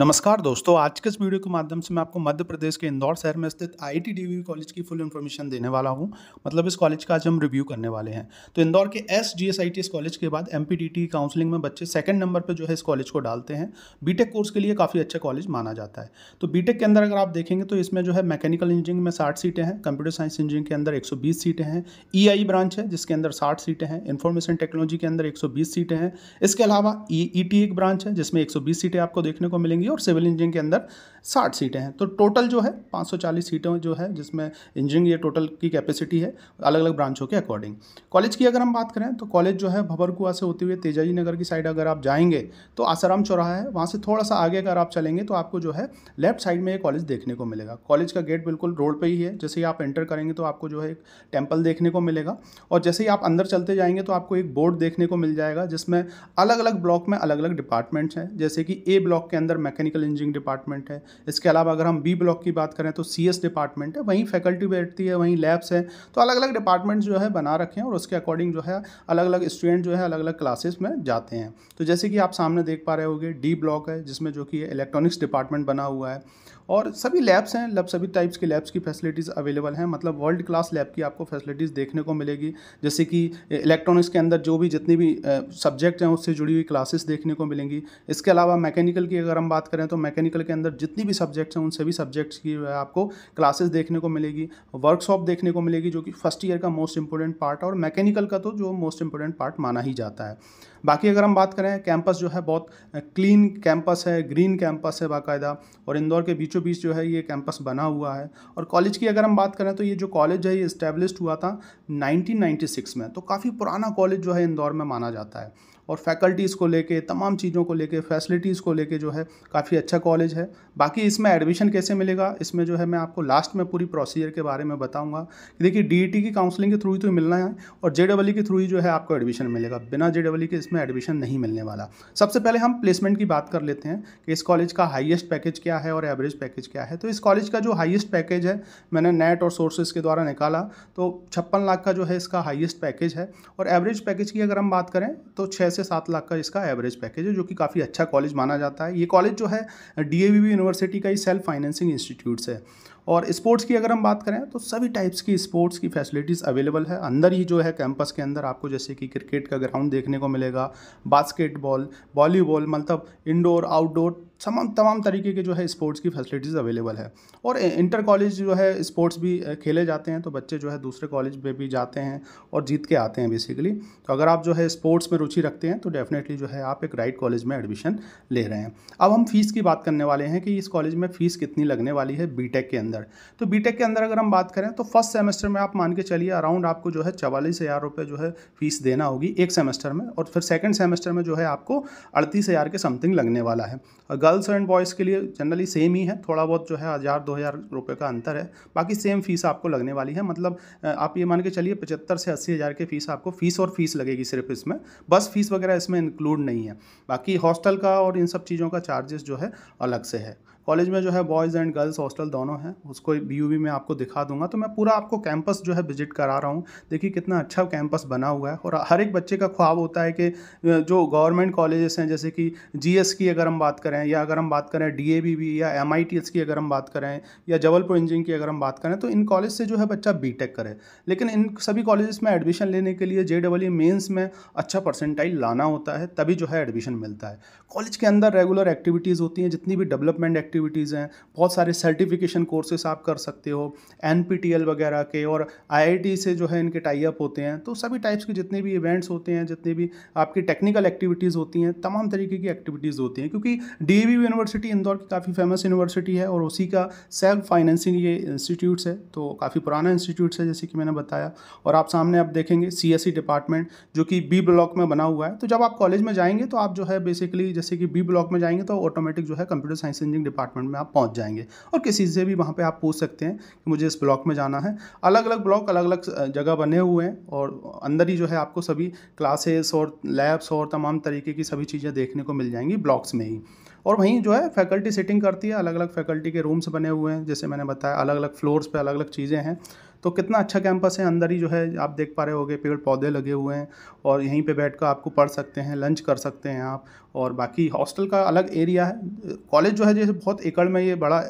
नमस्कार दोस्तों आज के इस वीडियो के माध्यम से मैं आपको मध्य प्रदेश के इंदौर शहर में स्थित आई टी कॉलेज की फुल इन्फॉर्मेशन देने वाला हूं मतलब इस कॉलेज का आज हम रिव्यू करने वाले हैं तो इंदौर के S G S I T S college के बाद M P D T counselling में बच्चे सेकंड नंबर पर जो है इस कॉलेज को डालते हैं बीटेक कोर्स के लिए काफ़ी अच्छा कॉलेज माना जाता है तो बीटेक के अंदर अगर आप देखेंगे तो इसमें जो है मैकेनिकल इंजीनियरिंग में साठ सीटें हैं कंप्यूटर साइंस इंजीनियरिंग के अंदर एक सौ बीस सीटें हैं ई आई ब्रांच है जिसके अंदर साठ सीटें हैं इन्फॉर्मेशन टेक्नोलॉजी के अंदर एक सौ बीस सीटें हैं इसके अलावा ई e टी e एक ब्रांच है जिसमें एक सौ बीस सीटें आपको देखने को मिलेंगी होंगी और सिविल इंजीनियरिंग के अंदर साठ सीटें हैं तो टोटल जो है 540 सीटें जो है जिसमें इंजीनियरिंग ये टोटल की कैपेसिटी है अलग अलग ब्रांचों के अकॉर्डिंग कॉलेज की अगर हम बात करें तो कॉलेज जो है भबरकुआ से होते हुए तेजाजी नगर की साइड अगर आप जाएंगे तो आसाराम चौराहा है वहाँ से थोड़ा सा आगे अगर आप चलेंगे तो आपको जो है लेफ्ट साइड में ये कॉलेज देखने को मिलेगा कॉलेज का गेट बिल्कुल रोड पर ही है जैसे ही आप एंटर करेंगे तो आपको जो है एक टेम्पल देखने को मिलेगा और जैसे ही आप अंदर चलते जाएंगे तो आपको एक बोर्ड देखने को मिल जाएगा जिसमें अलग अलग ब्लॉक में अलग अलग डिपार्टमेंट्स हैं जैसे कि ए ब्लॉक के अंदर मैकेनिकल इंजीनियरिंग डिपार्टमेंट है इसके अलावा अगर हम बी ब्लॉक की बात करें तो सी एस डिपार्टमेंट है वहीं फैकल्टी बैठती है वहीं लैब्स हैं तो अलग अलग डिपार्टमेंट जो है बना रखे हैं और उसके अकॉर्डिंग जो है अलग अलग स्टूडेंट जो है अलग अलग क्लासेस में जाते हैं तो जैसे कि आप सामने देख पा रहे होगे डी ब्लॉक है जिसमें जो कि इलेक्ट्रॉनिक्स डिपार्टमेंट बना हुआ है और सभी लैब्स हैं लब सभी टाइप्स के लैब्स की फैसिलिटीज़ अवेलेबल हैं मतलब वर्ल्ड क्लास लैब की आपको फैसिलिटीज़ देखने को मिलेगी जैसे कि इलेक्ट्रॉनिक्स के अंदर जो भी जितनी भी सब्जेक्ट हैं उससे जुड़ी हुई क्लासेस देखने को मिलेंगी इसके अलावा मैकेनिकल की अगर हम बात करें तो मैकेनिकल के अंदर जितनी भी सब्जेक्ट्स हैं उन सभी सब्जेक्ट्स की आपको क्लासेस देखने को मिलेगी वर्कशॉप देखने को मिलेगी जो कि फर्स्ट ईयर का मोस्ट इंपॉर्टेंट पार्ट और मैकेनिकल का तो जो मोस्ट इंपॉर्टेंट पार्ट माना ही जाता है बाकी अगर हम बात करें कैंपस जो है बहुत क्लीन कैंपस है ग्रीन कैंपस है बाकायदा और इंदौर के बीचों बीच जो है ये कैंपस बना हुआ है और कॉलेज की अगर हम बात करें तो ये जो कॉलेज है ये इस्टेब्लिश हुआ था 1996 में तो काफ़ी पुराना कॉलेज जो है इंदौर में माना जाता है और फैकल्टीज़ को लेके तमाम चीज़ों को लेके फैसिलिटीज़ को लेके जो है काफ़ी अच्छा कॉलेज है बाकी इसमें एडमिशन कैसे मिलेगा इसमें जो है मैं आपको लास्ट में पूरी प्रोसीजर के बारे में बताऊँगा देखिए डी e की काउंसलिंग के थ्रू ही तो मिलना है और जे के थ्रू ही जो है आपको एडमिशन मिलेगा बिना जे के इसमें एडमिशन नहीं मिलने वाला सबसे पहले हम प्लेसमेंट की बात कर लेते हैं कि इस कॉलेज का हाइएस्ट पैकेज क्या है और एवरेज पैकेज क्या है तो इस कॉलेज का जो हाइएस्ट पैकेज है मैंने नेट और सोर्सेज के द्वारा निकाला तो छप्पन लाख का जो है इसका हाइएस्ट पैकेज है और एवरेज पैकेज की अगर हम बात करें तो छः से सात लाख का इसका एवरेज पैकेज है जो कि काफ़ी अच्छा कॉलेज माना जाता है ये कॉलेज जो है डी यूनिवर्सिटी का ही सेल्फ फाइनेंसिंग इंस्टीट्यूट्स है और स्पोर्ट्स की अगर हम बात करें तो सभी टाइप्स की स्पोर्ट्स की फैसिलिटीज़ अवेलेबल है अंदर ही जो है कैंपस के अंदर आपको जैसे कि क्रिकेट का ग्राउंड देखने को मिलेगा बास्केटबॉल वॉलीबॉल मतलब इंडोर आउटडोर तमाम तमाम तरीके के जो है स्पोर्ट्स की फैसिलिटीज़ अवेलेबल है और इंटर कॉलेज जो है स्पोर्ट्स भी खेले जाते हैं तो बच्चे जो है दूसरे कॉलेज में भी जाते हैं और जीत के आते हैं बेसिकली तो अगर आप जो है स्पोर्ट्स में रुचि रखते हैं तो डेफिनेटली जो है आप एक राइट कॉलेज में एडमिशन ले रहे हैं अब हम फीस की बात करने वाले हैं कि इस कॉलेज में फ़ीस कितनी लगने वाली है बी के अंदर अंदर तो बीटेक के अंदर अगर हम बात करें तो फर्स्ट सेमेस्टर में आप मान के चलिए अराउंड आपको जो है चवालीस हज़ार रुपये जो है फीस देना होगी एक सेमेस्टर में और फिर सेकेंड सेमेस्टर में जो है आपको अड़तीस हज़ार के समथिंग लगने वाला है और गर्ल्स एंड बॉयज़ के लिए जनरली सेम ही है थोड़ा बहुत जो है हज़ार दो हज़ार रुपये का अंतर है बाकी सेम फीस आपको लगने वाली है मतलब आप ये मान के चलिए पचहत्तर से अस्सी हज़ार की फ़ीस आपको फ़ीस और फीस लगेगी सिर्फ इसमें बस फीस वगैरह इसमें इंक्लूड नहीं है बाकी हॉस्टल का और इन सब चीज़ों का चार्जेस जो है अलग से है कॉलेज में जो है बॉयज़ एंड गर्ल्स हॉस्टल दोनों हैं उसको बी यू में आपको दिखा दूंगा तो मैं पूरा आपको कैंपस जो है विजिट करा रहा हूँ देखिए कितना अच्छा कैंपस बना हुआ है और हर एक बच्चे का ख्वाब होता है कि जो गवर्नमेंट कॉलेजेस हैं जैसे कि जी की अगर हम बात करें या अगर हम बात करें डी भी या एम की अगर हम बात करें या जबलपुर इंजीनियरिंग की अगर हम बात करें तो इन कॉलेज से जो है बच्चा बी करे लेकिन इन सभी कॉलेजेस में एडमिशन लेने के लिए जे डबल मेन्स में अच्छा परसेंटाइल लाना होता है तभी जो है एडमिशन मिलता है कॉलेज के अंदर रेगुलर एक्टिविटीज़ होती हैं जितनी भी डेवलपमेंट एक्टिविटीज़ हैं बहुत सारे सर्टिफिकेशन कोर्सेस आप कर सकते हो एन वगैरह के और आई से जो है इनके टाइप होते हैं तो सभी टाइप्स के जितने भी इवेंट्स होते हैं जितने भी आपकी टेक्निकल एक्टिविटीज़ होती हैं तमाम तरीके की एक्टिविटीज़ होती हैं क्योंकि डी यूनिवर्सिटी इंदौर की काफ़ी फेमस यूनिवर्सिटी है और उसी का सेल्फ फाइनेंसिंग ये इंस्टीट्यूट्स है तो काफ़ी पुराना इंस्टीट्यूट्स है जैसे कि मैंने बताया और आप सामने आप देखेंगे सी डिपार्टमेंट e जो कि बी ब्लॉक में बना हुआ है तो जब आप कॉलेज में जाएंगे तो आप जो है बेसिकली जैसे कि बी ब्लॉक में जाएंगे तो ऑटोमेटिक जो है computer science engineering department apartment में आप पहुँच जाएंगे और किसी से भी वहाँ पर आप पूछ सकते हैं कि मुझे इस ब्लॉक में जाना है अलग अलग ब्लॉक अलग अलग जगह बने हुए हैं और अंदर ही जो है आपको सभी क्लासेस और लैब्स और तमाम तरीके की सभी चीज़ें देखने को मिल जाएंगी ब्लॉक्स में ही और वहीं जो है फैकल्टी सिटिंग करती है अलग अलग फैकल्टी के रूम्स बने हुए हैं जैसे मैंने बताया अलग अलग फ्लोर्स पे अलग अलग चीज़ें हैं तो कितना अच्छा कैंपस है अंदर ही जो है आप देख पा रहे हो पेड़ पौधे लगे हुए हैं और यहीं पे बैठ कर आपको पढ़ सकते हैं लंच कर सकते हैं आप और बाकी हॉस्टल का अलग एरिया है कॉलेज जो है जैसे बहुत एकड़ में ये बड़ा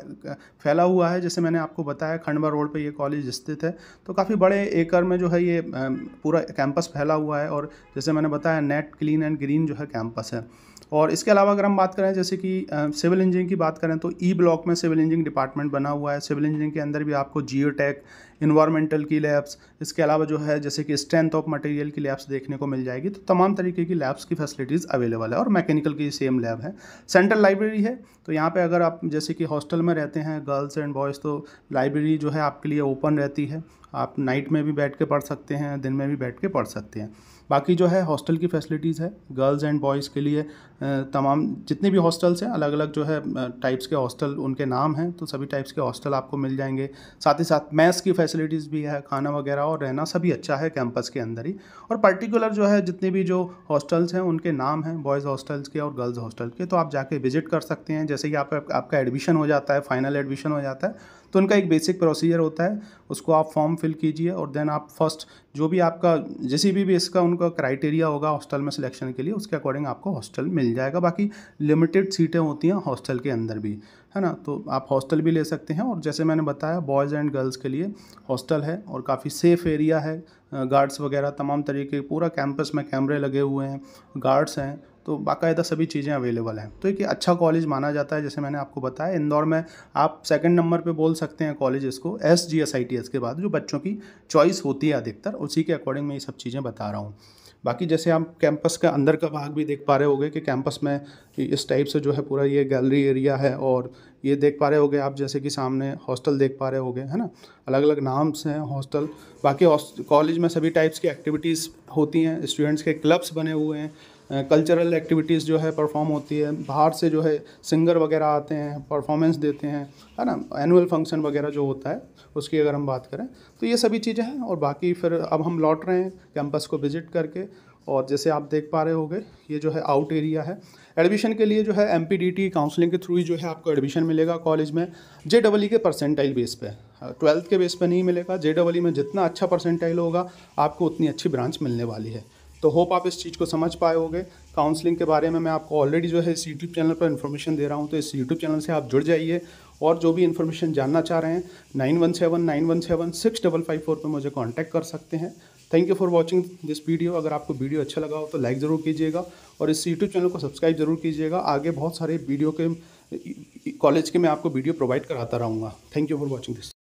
फैला हुआ है जैसे मैंने आपको बताया खंडवा रोड पर ये कॉलेज स्थित है तो काफ़ी बड़े एकड़ में जो है ये पूरा कैंपस फैला हुआ है और जैसे मैंने बताया नेट क्लीन एंड ग्रीन जो है कैंपस है और इसके अलावा अगर हम बात करें जैसे कि सिविल इंजीनियरिंग की बात करें तो ई ब्लॉक में सिविल इंजीनियरिंग डिपार्टमेंट बना हुआ है सिविल इंजीनियरिंग के अंदर भी आपको जियो टेक इन्वायरमेंटल की लैब्स इसके अलावा जो है जैसे कि स्ट्रेंथ ऑफ मटेरियल की लैब्स देखने को मिल जाएगी तो तमाम तरीके की लैब्स की फैसिलिटीज़ अवेलेबल है और मैकेनिकल की सेम लैब है सेंट्रल लाइब्रेरी है तो यहाँ पर अगर आप जैसे कि हॉस्टल में रहते हैं गर्ल्स एंड बॉयज़ तो लाइब्रेरी जो है आपके लिए ओपन रहती है आप नाइट में भी बैठ के पढ़ सकते हैं दिन में भी बैठ के पढ़ सकते हैं बाकी जो है हॉस्टल की फैसिलिटीज़ है गर्ल्स एंड बॉयज़ के लिए तमाम जितने भी हॉस्टल्स हैं अलग अलग जो है टाइप्स के हॉस्टल उनके नाम हैं तो सभी टाइप्स के हॉस्टल आपको मिल जाएंगे साथ ही साथ मैथ्स की फैसिलिटीज़ भी है खाना वगैरह और रहना सभी अच्छा है कैंपस के अंदर ही और पर्टिकुलर जो है जितने भी जो हॉस्टल्स हैं उनके नाम हैं बॉयज़ हॉस्टल्स के और गर्ल्स हॉस्टल के तो आप जाके विजिट कर सकते हैं जैसे कि आप, आपका एडमिशन हो जाता है फाइनल एडमिशन हो जाता है तो उनका एक बेसिक प्रोसीजर होता है उसको आप फॉर्म फिल कीजिए और देन आप फर्स्ट जो भी आपका जैसी भी बेस का उनका क्राइटेरिया होगा हॉस्टल में सिलेक्शन के लिए उसके अकॉर्डिंग आपको हॉस्टल मिल जाएगा बाकी लिमिटेड सीटें होती हैं हॉस्टल के अंदर भी है ना तो आप हॉस्टल भी ले सकते हैं और जैसे मैंने बताया बॉयज़ एंड गर्ल्स के लिए हॉस्टल है और काफ़ी सेफ़ एरिया है गार्ड्स वगैरह तमाम तरीके पूरा कैंपस में कैमरे लगे हुए हैं गार्ड्स हैं तो बाकायदा सभी चीज़ें अवेलेबल हैं तो एक अच्छा कॉलेज माना जाता है जैसे मैंने आपको बताया इंदौर में आप सेकंड नंबर पे बोल सकते हैं कॉलेज इसको S G S I T S के बाद जो बच्चों की चॉइस होती है अधिकतर उसी के अकॉर्डिंग मैं ये सब चीज़ें बता रहा हूँ बाकी जैसे आप कैंपस के अंदर का भाग भी देख पा रहे होगे कि कैंपस में इस टाइप से जो है पूरा ये गैलरी एरिया है और ये देख पा रहे होगे आप जैसे कि सामने हॉस्टल देख पा रहे होगे है ना अलग अलग नाम्स हैं हॉस्टल बाकी कॉलेज में सभी टाइप्स की एक्टिविटीज़ होती हैं स्टूडेंट्स के क्लब्स बने हुए हैं कल्चरल एक्टिविटीज़ जो है परफॉर्म होती है बाहर से जो है सिंगर वगैरह आते हैं परफॉर्मेंस देते हैं है ना एनुअल फंक्शन वगैरह जो होता है उसकी अगर हम बात करें तो ये सभी चीज़ें हैं और बाकी फिर अब हम लौट रहे हैं कैंपस को विज़िट करके और जैसे आप देख पा रहे होंगे ये जो है आउट एरिया है एडमिशन के लिए जो है एम काउंसलिंग के थ्रू ही जो है आपको एडमिशन मिलेगा कॉलेज में जे डबल ई के परसेंटाइल बेस पे ट्वेल्थ के बेस पे नहीं मिलेगा जे डबल ई में जितना अच्छा परसेंटाइल होगा आपको उतनी अच्छी ब्रांच मिलने वाली है तो होप आप इस चीज़ को समझ पाए होंगे काउंसलिंग के बारे में मैं आपको ऑलरेडी जो है इस यूट्यूब चैनल पर इन्फॉर्मेशन दे रहा हूँ तो इस यूट्यूब चैनल से आप जुड़ जाइए और जो भी इन्फॉर्मेशन जानना चाह रहे हैं nine one seven nine one seven six double five four पर मुझे कॉन्टैक्ट कर सकते हैं thank you for watching this video अगर आपको वीडियो अच्छा लगा हो तो लाइक ज़रूर कीजिएगा और इस यूट्यूब चैनल को सब्सक्राइब जरूर कीजिएगा आगे बहुत सारे वीडियो के कॉलेज के मैं आपको वीडियो प्रोवाइड कराता रहूँगा thank you for watching this